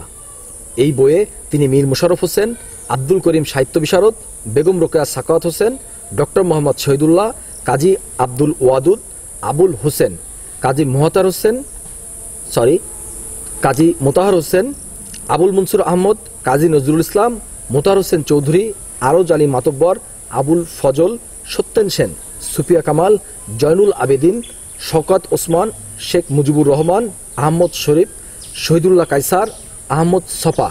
এই বইয়ে তিনি মীর মুশারফ হোসেন আব্দুল করিম সাহিত্য বিশারদ বেগম রোকেয়া সাকাত হোসেন ডক্টর মোহাম্মদ শহীদুল্লাহ কাজী আব্দুল ওয়াদুদ আবুল হোসেন কাজী মোহতার হোসেন সরি কাজী মোতাহার হোসেন আবুল মনসুর আহমদ কাজী নজরুল ইসলাম মোতার হোসেন চৌধুরী আরজ আলী মাতব্বর আবুল ফজল সত্যেন সেন সুফিয়া কামাল জয়নুল আবেদিন শকত ওসমান শেখ মুজিবুর রহমান আহমদ শরীফ শহীদুল্লাহ কাইসার আহমদ সপা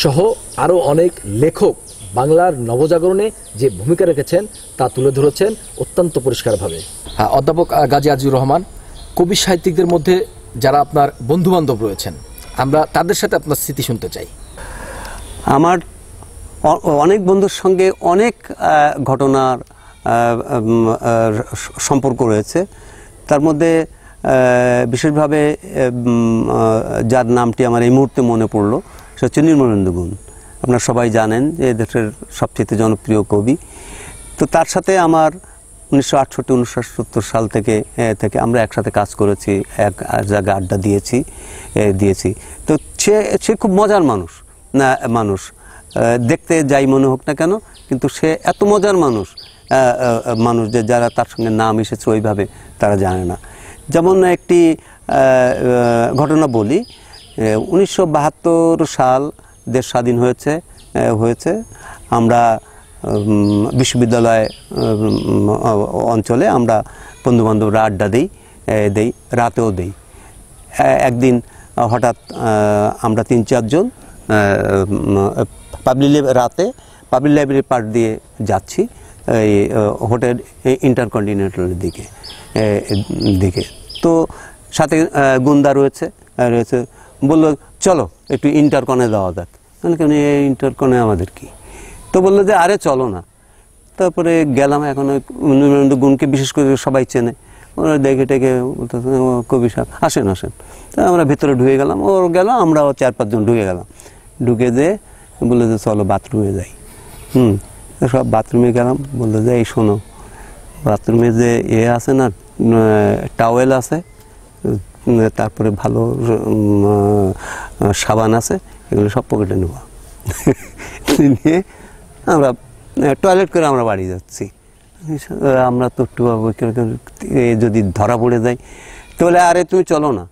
সহ আরও অনেক লেখক বাংলার নবজাগরণে যে ভূমিকা রেখেছেন তা তুলে ধরেছেন অত্যন্ত পরিষ্কারভাবে হ্যাঁ, অধ্যাপক গাজী আজিউর রহমান কবি সাহিত্যিকদের মধ্যে যারা আপনার বন্ধুবান্ধব রয়েছেন আমরা তাদের সাথে আপনার স্মৃতি শুনতে চাই আমার অনেক বন্ধুর সঙ্গে অনেক ঘটনার সম্পর্ক রয়েছে তার মধ্যে বিশেষভাবে যার নামটি আমার এই মুহূর্তে মনে পড়লো সে হচ্ছে নির্মলেন্দু গুণ আপনারা সবাই জানেন যে দেশের সবচেয়ে জনপ্রিয় কবি তো তার সাথে আমার উনিশশো আটষট্টি উনিশশো সাল থেকে থেকে আমরা একসাথে কাজ করেছি এক জায়গায় আড্ডা দিয়েছি দিয়েছি তো সে সে খুব মজার মানুষ না মানুষ দেখতে যাই মনে হোক না কেন কিন্তু সে এত মজার মানুষ মানুষ যে যারা তার সঙ্গে নাম এসেছে ওইভাবে তারা জানে না যেমন একটি ঘটনা বলি উনিশশো সাল দেশ স্বাধীন হয়েছে হয়েছে আমরা বিশ্ববিদ্যালয় অঞ্চলে আমরা বন্ধুবান্ধবরা আড্ডা দিই দেই রাতেও দেই একদিন হঠাৎ আমরা তিন চারজন পাবলিক রাতে পাবলিক লাইব্রেরি পার্ট দিয়ে যাচ্ছি এই হোটেল ইন্টারকন্টিনেন্টালের দিকে দিকে তো সাথে গুন্দা রয়েছে রয়েছে বললো চলো একটু ইন্টারকনে দেওয়া যাক মানে কেন এই ইন্টারকনে আমাদের কি তো বললো যে আরে চলো না তারপরে গেলাম এখন নন্দনন্দ গুণকে বিশেষ করে সবাই চেনে ওরা দেখে টেকে কবি সাহেব আসেন আসেন তা আমরা ভেতরে ঢুকে গেলাম ওর গেল আমরাও চার পাঁচজন ঢুকে গেলাম ঢুকে যে বললো যে চলো বাথরুমে যাই হুম সব বাথরুমে গেলাম বললো যে এই শোনো বাথরুমে যে এ আছে না টাওয়েল আছে তারপরে ভালো সাবান আছে এগুলো সব পকেটে নেব নিয়ে আমরা টয়লেট করে আমরা বাড়ি যাচ্ছি আমরা তো টুবাবু যদি ধরা পড়ে যাই তাহলে আরে তুমি চলো না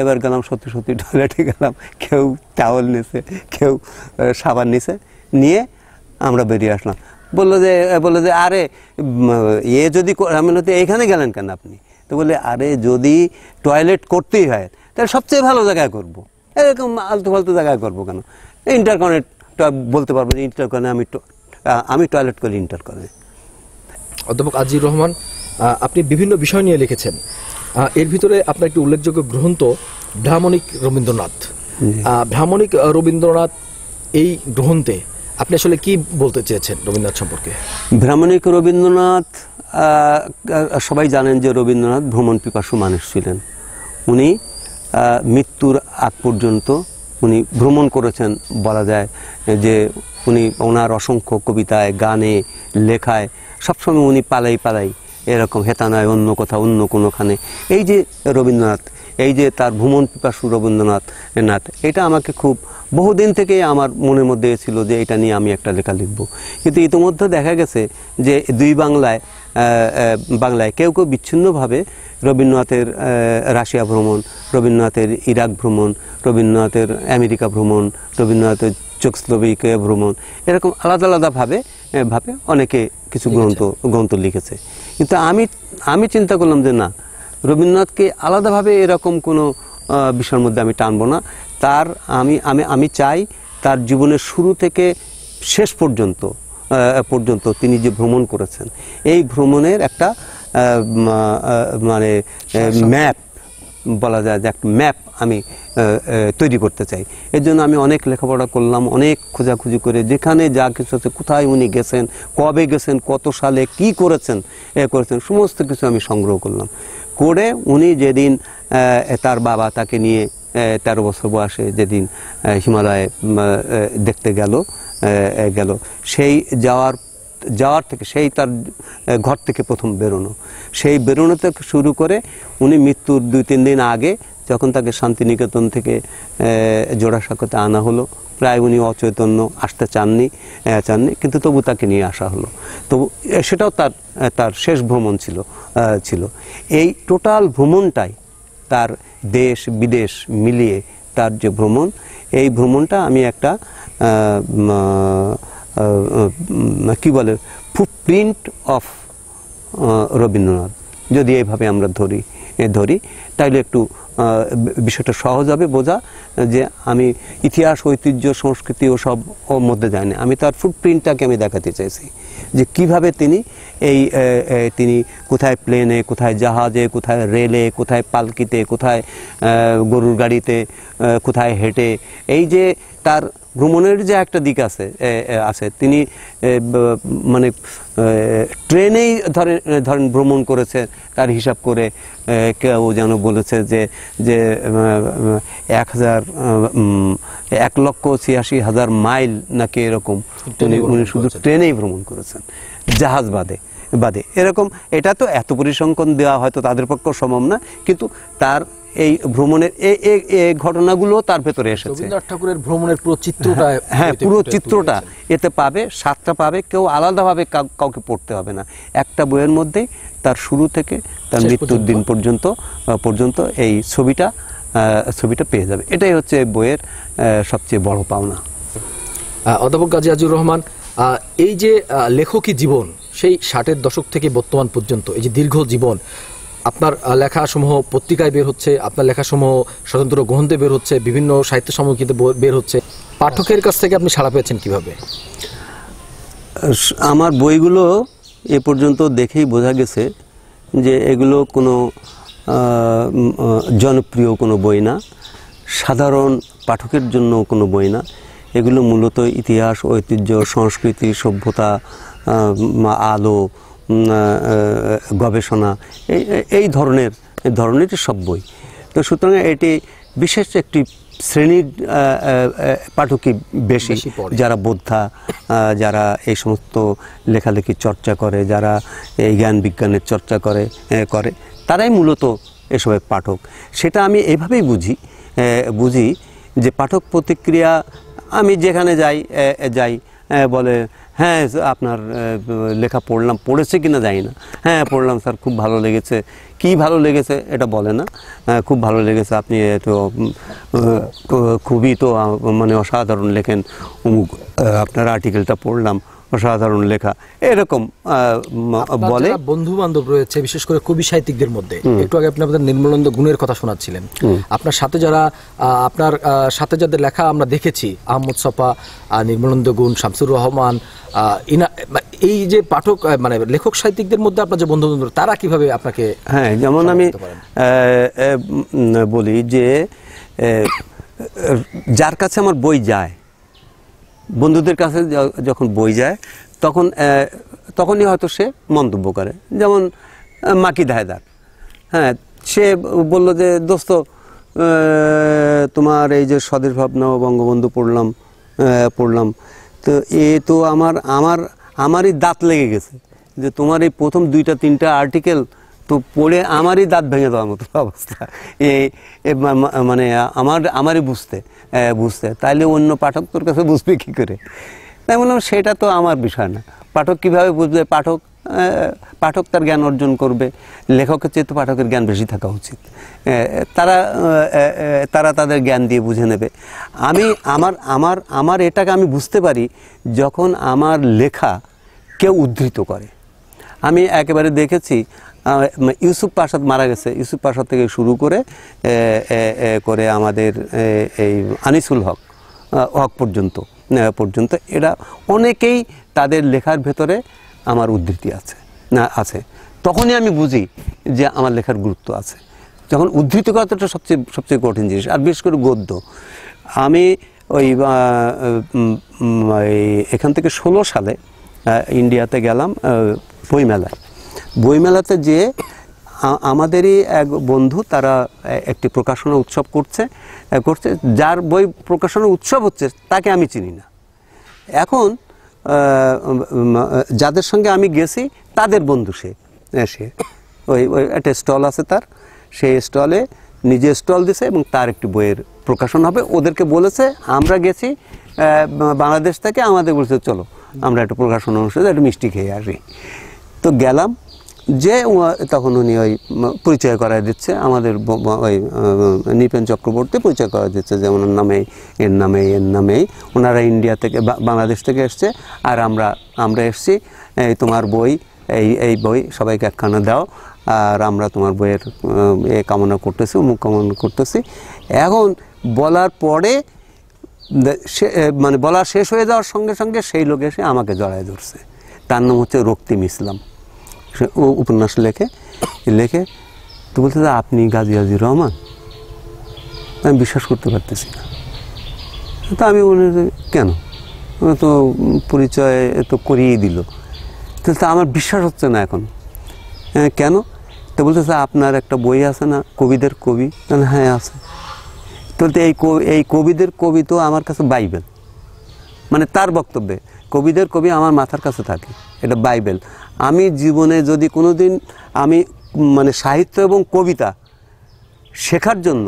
এবার গেলাম সত্যি সত্যি টয়লেটে গেলাম কেউ টাওয়াল নিছে কেউ সাবান নিছে নিয়ে আমরা বেরিয়ে আসলাম বললো যে বললো যে আরে ইয়ে যদি আমি তো এখানে গেলেন কেন আপনি তো বলে আরে যদি টয়লেট করতেই হয় তাহলে সবচেয়ে ভালো জায়গায় করবো এরকম আলতু ফালতু জায়গায় করবো কেন ইন্টারকনেক্ট বলতে পারবো যে ইন্টারকনে আমি আমি টয়লেট করি ইন্টারকনে অধ্যাপক আজির রহমান আপনি বিভিন্ন বিষয় নিয়ে লিখেছেন এর ভিতরে আপনার একটি উল্লেখযোগ্য গ্রন্থ ভ্রামণিক রবীন্দ্রনাথ ভ্রামণিক রবীন্দ্রনাথ এই গ্রন্থে আপনি আসলে কি বলতে চেয়েছেন রবীন্দ্রনাথ সম্পর্কে ভ্রামণিক রবীন্দ্রনাথ সবাই জানেন যে রবীন্দ্রনাথ ভ্রমণ পিপাসু মানুষ ছিলেন উনি মৃত্যুর আগ পর্যন্ত উনি ভ্রমণ করেছেন বলা যায় যে উনি ওনার অসংখ্য কবিতায় গানে লেখায় সবসময় উনি পালাই পালাই এরকম হেতানায় অন্য কোথাও অন্য কোনোখানে এই যে রবীন্দ্রনাথ এই যে তার ভ্রমণ পিপাসু রবীন্দ্রনাথ নাথ এটা আমাকে খুব বহুদিন থেকেই আমার মনের মধ্যে ছিল যে এটা নিয়ে আমি একটা লেখা লিখব কিন্তু ইতিমধ্যে দেখা গেছে যে দুই বাংলায় বাংলায় কেউ কেউ বিচ্ছিন্নভাবে রবীন্দ্রনাথের রাশিয়া ভ্রমণ রবীন্দ্রনাথের ইরাক ভ্রমণ রবীন্দ্রনাথের আমেরিকা ভ্রমণ রবীন্দ্রনাথের চোকস্লোভিকিয়া ভ্রমণ এরকম আলাদা আলাদাভাবে ভাবে অনেকে কিছু গ্রন্থ গ্রন্থ লিখেছে কিন্তু আমি আমি চিন্তা করলাম যে না রবীন্দ্রনাথকে আলাদাভাবে এরকম কোনো বিষয়ের মধ্যে আমি টানবো না তার আমি আমি আমি চাই তার জীবনের শুরু থেকে শেষ পর্যন্ত পর্যন্ত তিনি যে ভ্রমণ করেছেন এই ভ্রমণের একটা মানে ম্যাপ বলা যায় যে একটা ম্যাপ আমি তৈরি করতে চাই এর জন্য আমি অনেক লেখাপড়া করলাম অনেক খোঁজাখুঁজি করে যেখানে যা কিছু আছে কোথায় উনি গেছেন কবে গেছেন কত সালে কি করেছেন এ করেছেন সমস্ত কিছু আমি সংগ্রহ করলাম করে উনি যেদিন তার বাবা তাকে নিয়ে তেরো বছর বয়সে যেদিন হিমালয়ে দেখতে গেল গেল সেই যাওয়ার যাওয়ার থেকে সেই তার ঘর থেকে প্রথম বেরোনো সেই বেরোনো থেকে শুরু করে উনি মৃত্যুর দুই তিন দিন আগে যখন তাকে শান্তিনিকেতন থেকে জোড়াসাঁকোতে আনা হলো প্রায় উনি অচৈতন্য আসতে চাননি চাননি কিন্তু তবু তাকে নিয়ে আসা হলো তবু সেটাও তার তার শেষ ভ্রমণ ছিল ছিল এই টোটাল ভ্রমণটাই তার দেশ বিদেশ মিলিয়ে তার যে ভ্রমণ এই ভ্রমণটা আমি একটা কি বলে ফুটপ্রিন্ট অফ রবীন্দ্রনাথ যদি এইভাবে আমরা ধরি ধরি তাইলে একটু বিষয়টা সহজ হবে বোঝা যে আমি ইতিহাস ঐতিহ্য সংস্কৃতি ও সব ওর মধ্যে যায়নি আমি তার ফুটপ্রিন্টটাকে আমি দেখাতে চাইছি যে কিভাবে তিনি এই তিনি কোথায় প্লেনে কোথায় জাহাজে কোথায় রেলে কোথায় পালকিতে কোথায় গরুর গাড়িতে কোথায় হেঁটে এই যে তার ভ্রমণের যে একটা দিক আছে আছে তিনি মানে ট্রেনেই ধরেন ধরেন ভ্রমণ করেছে তার হিসাব করে কেউ যেন বলেছে যে যে এক হাজার এক লক্ষ ছিয়াশি হাজার মাইল নাকি এরকম উনি উনি শুধু ট্রেনেই ভ্রমণ করেছেন জাহাজ বাদে বাদে এরকম এটা তো এত পরিসংখ্যান দেওয়া হয়তো তাদের পক্ষে সম্ভব না কিন্তু তার এই ভ্রমণের এই ঘটনাগুলো তার ভেতরে এসেছে ঠাকুরের ভ্রমণের পুরো চিত্রটা হ্যাঁ, হ্যাঁ পুরো চিত্রটা এতে পাবে সাতটা পাবে কেউ আলাদাভাবে কাউকে পড়তে হবে না একটা বইয়ের মধ্যে তার শুরু থেকে তার মৃত্যুর দিন পর্যন্ত পর্যন্ত এই ছবিটা ছবিটা পেয়ে যাবে এটাই হচ্ছে বইয়ের সবচেয়ে বড় পাওনা অধ্যাপক গাজী আজুর রহমান এই যে লেখকী জীবন সেই ষাটের দশক থেকে বর্তমান পর্যন্ত এই যে দীর্ঘ জীবন আপনার লেখাসমূহ পত্রিকায় বের হচ্ছে আপনার লেখাসমূহ স্বতন্ত্র গ্রন্থে বের হচ্ছে বিভিন্ন সাহিত্য সামগ্রীতে বের হচ্ছে পাঠকের কাছ থেকে আপনি সাড়া পেয়েছেন কিভাবে আমার বইগুলো এ পর্যন্ত দেখেই বোঝা গেছে যে এগুলো কোনো জনপ্রিয় কোনো বই না সাধারণ পাঠকের জন্য কোনো বই না এগুলো মূলত ইতিহাস ঐতিহ্য সংস্কৃতি সভ্যতা আলো গবেষণা এই ধরনের ধরনের সব বই তো সুতরাং এটি বিশেষ একটি শ্রেণীর পাঠকই বেশি যারা বোদ্ধা যারা এই সমস্ত লেখালেখি চর্চা করে যারা এই জ্ঞান বিজ্ঞানের চর্চা করে করে তারাই মূলত এসবের পাঠক সেটা আমি এভাবেই বুঝি বুঝি যে পাঠক প্রতিক্রিয়া আমি যেখানে যাই যাই বলে হ্যাঁ আপনার লেখা পড়লাম পড়েছে কি না জানি না হ্যাঁ পড়লাম স্যার খুব ভালো লেগেছে কি ভালো লেগেছে এটা বলে না খুব ভালো লেগেছে আপনি তো খুবই তো মানে অসাধারণ লেখেন অমুক আপনার আর্টিকেলটা পড়লাম অসাধারণ লেখা এরকম বলে বন্ধু বান্ধব রয়েছে বিশেষ করে কবি সাহিত্যিকদের মধ্যে একটু আগে আপনি আপনাদের নির্মলন্দ গুণের কথা শোনাচ্ছিলেন আপনার সাথে যারা আপনার সাথে যাদের লেখা আমরা দেখেছি আহমদ সফা নির্মলন্দ গুণ শামসুর রহমান ইনা এই যে পাঠক মানে লেখক সাহিত্যিকদের মধ্যে আপনার যে বন্ধু বান্ধব তারা কিভাবে আপনাকে হ্যাঁ যেমন আমি বলি যে যার কাছে আমার বই যায় বন্ধুদের কাছে যখন বই যায় তখন তখনই হয়তো সে মন্তব্য করে যেমন মাকি দায়দার হ্যাঁ সে বলল যে দোস্ত তোমার এই যে স্বদেশ ভাবনা বঙ্গবন্ধু পড়লাম পড়লাম তো এ তো আমার আমার আমারই দাঁত লেগে গেছে যে তোমার এই প্রথম দুইটা তিনটা আর্টিকেল তো পড়ে আমারই দাঁত ভেঙে দেওয়ার মতো অবস্থা এই মানে আমার আমারই বুঝতে বুঝতে তাইলে অন্য পাঠক তোর কাছে বুঝবে কী করে তাই বললাম সেটা তো আমার বিষয় না পাঠক কিভাবে বুঝবে পাঠক পাঠক তার জ্ঞান অর্জন করবে লেখকের চেয়ে তো পাঠকের জ্ঞান বেশি থাকা উচিত তারা তারা তাদের জ্ঞান দিয়ে বুঝে নেবে আমি আমার আমার আমার এটাকে আমি বুঝতে পারি যখন আমার লেখা কেউ উদ্ধৃত করে আমি একেবারে দেখেছি ইউসুফ পাশাদ মারা গেছে ইউসুফ পাশাদ থেকে শুরু করে করে আমাদের এই আনিসুল হক হক পর্যন্ত পর্যন্ত এরা অনেকেই তাদের লেখার ভেতরে আমার উদ্ধৃতি আছে না আছে তখনই আমি বুঝি যে আমার লেখার গুরুত্ব আছে যখন উদ্ধৃত কথাটা সবচেয়ে সবচেয়ে কঠিন জিনিস আর বিশেষ করে গদ্য আমি ওই এখান থেকে ষোলো সালে ইন্ডিয়াতে গেলাম বইমেলায় বইমেলাতে যে আমাদেরই এক বন্ধু তারা একটি প্রকাশনা উৎসব করছে করছে যার বই প্রকাশনা উৎসব হচ্ছে তাকে আমি চিনি না এখন যাদের সঙ্গে আমি গেছি তাদের বন্ধু সে সে ওই ওই একটা স্টল আছে তার সেই স্টলে নিজে স্টল দিছে এবং তার একটি বইয়ের প্রকাশন হবে ওদেরকে বলেছে আমরা গেছি বাংলাদেশ থেকে আমাদের বলছে চলো আমরা একটা প্রকাশন অনুষ্ঠানে একটা মিষ্টি খেয়ে আসি তো গেলাম যে তখন উনি ওই পরিচয় করায় দিচ্ছে আমাদের ওই নিপেন চক্রবর্তী পরিচয় করা দিচ্ছে যে ওনার নামে এর নামে এর নামেই ওনারা ইন্ডিয়া থেকে বাংলাদেশ থেকে এসছে আর আমরা আমরা এসছি এই তোমার বই এই এই বই সবাইকে একখানা দাও আর আমরা তোমার বইয়ের এ কামনা করতেছি অমুক কামনা করতেছি এখন বলার পরে সে মানে বলা শেষ হয়ে যাওয়ার সঙ্গে সঙ্গে সেই লোক এসে আমাকে জড়ায় ধরছে তার নাম হচ্ছে রক্তিম ইসলাম ও উপন্যাস লেখে লেখে তো বলতে আপনি গাজী আজি রহমান আমি বিশ্বাস করতে পারতেছি না তো আমি বলি কেন তো পরিচয় তো করিয়েই দিল তো আমার বিশ্বাস হচ্ছে না এখন হ্যাঁ, কেন তো বলতে আপনার একটা বই আছে না কবিদের কবি তাহলে হ্যাঁ আছে তো এই এই কবিদের কবি তো আমার কাছে বাইবেল মানে তার বক্তব্যে কবিদের কবি আমার মাথার কাছে থাকে এটা বাইবেল আমি জীবনে যদি কোনো দিন আমি মানে সাহিত্য এবং কবিতা শেখার জন্য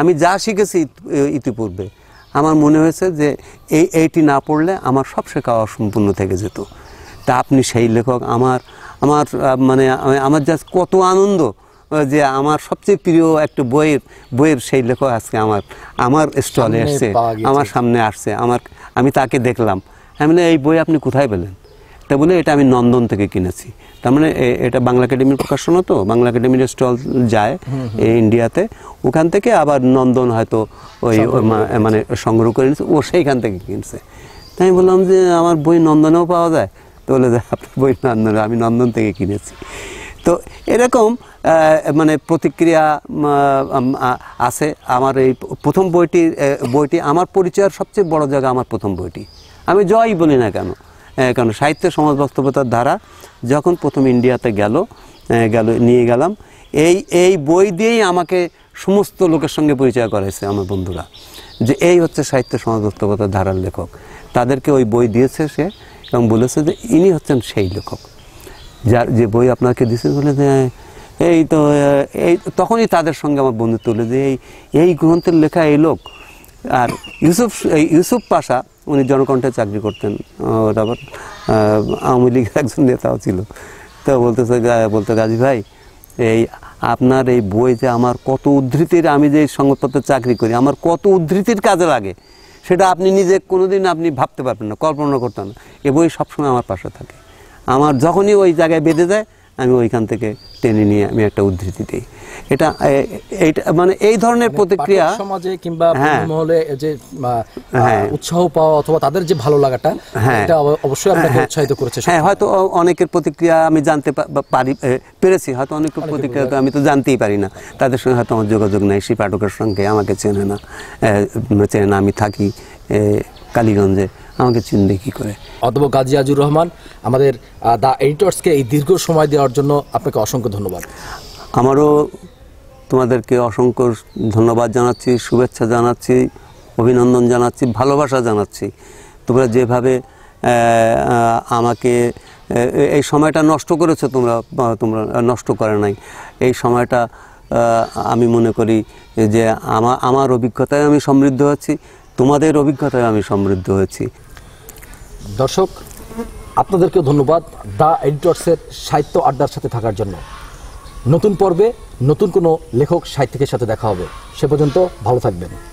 আমি যা শিখেছি ইতিপূর্বে আমার মনে হয়েছে যে এই এইটি না পড়লে আমার সব শেখা অসম্পূর্ণ থেকে যেত তা আপনি সেই লেখক আমার আমার মানে আমার যা কত আনন্দ যে আমার সবচেয়ে প্রিয় একটা বইয়ের বইয়ের সেই লেখক আজকে আমার আমার স্টলে আসছে আমার সামনে আসছে আমার আমি তাকে দেখলাম আমি এই বই আপনি কোথায় পেলেন তাই বলে মানে এটা আমি নন্দন থেকে কিনেছি তার মানে এটা বাংলা একাডেমির প্রকাশনা তো বাংলা একাডেমির স্টল যায় এই ইন্ডিয়াতে ওখান থেকে আবার নন্দন হয়তো ওই মানে সংগ্রহ করে নিয়েছে ও সেইখান থেকে কিনছে তাই আমি বললাম যে আমার বই নন্দনেও পাওয়া যায় তো বলে যে আপনার বই নন্দন আমি নন্দন থেকে কিনেছি তো এরকম মানে প্রতিক্রিয়া আছে আমার এই প্রথম বইটি বইটি আমার পরিচয়ের সবচেয়ে বড় জায়গা আমার প্রথম বইটি আমি জয়ই বলি না কেন কারণ সাহিত্য সমাজ বাস্তবতার ধারা যখন প্রথম ইন্ডিয়াতে গেল গেল নিয়ে গেলাম এই এই বই দিয়েই আমাকে সমস্ত লোকের সঙ্গে পরিচয় করেছে আমার বন্ধুরা যে এই হচ্ছে সাহিত্য সমাজ বাস্তবতার ধারার লেখক তাদেরকে ওই বই দিয়েছে সে এবং বলেছে যে ইনি হচ্ছেন সেই লেখক যার যে বই আপনাকে দিয়েছে বলে যে এই তো এই তখনই তাদের সঙ্গে আমার বন্ধু তুলে যে এই এই গ্রন্থের লেখা এই লোক আর ইউসুফ ইউসুফ পাশা উনি জনকণ্ঠে চাকরি করতেন আবার আওয়ামী লীগের একজন নেতাও ছিল তো বলতেছে বলতে গাজী ভাই এই আপনার এই বইতে আমার কত উদ্ধৃতির আমি যে সংবাদপত্রে চাকরি করি আমার কত উদ্ধৃতির কাজে লাগে সেটা আপনি নিজে কোনোদিন আপনি ভাবতে পারবেন না কল্পনা করতেন না এ বই সবসময় আমার পাশে থাকে আমার যখনই ওই জায়গায় বেঁধে যায় আমি ওইখান থেকে টেনে নিয়ে আমি একটা উদ্ধৃতি দিই এটা এইটা মানে এই ধরনের মানে প্রতিক্রিয়া সমাজে কিংবা হ্যাঁ। মহলে যে হ্যাঁ। উৎসাহ পাওয়া অথবা তাদের যে ভালো লাগাটা হ্যাঁ। এটা অবশ্যই আপনাকে উৎসাহিত করেছে হ্যাঁ হয়তো অনেকের প্রতিক্রিয়া আমি জানতে পারি পেরেছি হয়তো অনেকের প্রতিক্রিয়া তো আমি তো জানতেই পারি না তাদের সঙ্গে হয়তো আমার যোগাযোগ নেই সেই পাঠকের সঙ্গে আমাকে চেনে না চেনে না আমি থাকি কালীগঞ্জে আমাকে চিনবে কী করে অতব গাজী আজুর রহমান আমাদের দ্য এডিটর্সকে এই দীর্ঘ সময় দেওয়ার জন্য আপনাকে অসংখ্য ধন্যবাদ আমারও তোমাদেরকে অসংখ্য ধন্যবাদ জানাচ্ছি শুভেচ্ছা জানাচ্ছি অভিনন্দন জানাচ্ছি ভালোবাসা জানাচ্ছি তোমরা যেভাবে আমাকে এই সময়টা নষ্ট করেছো তোমরা তোমরা নষ্ট করে নাই এই সময়টা আমি মনে করি যে আমার আমার অভিজ্ঞতায় আমি সমৃদ্ধ হচ্ছি তোমাদের অভিজ্ঞতায় আমি সমৃদ্ধ হয়েছি দর্শক আপনাদেরকে ধন্যবাদ দ্য এডিটর্সের সাহিত্য আড্ডার সাথে থাকার জন্য নতুন পর্বে নতুন কোনো লেখক সাহিত্যিকের সাথে দেখা হবে সে পর্যন্ত ভালো থাকবেন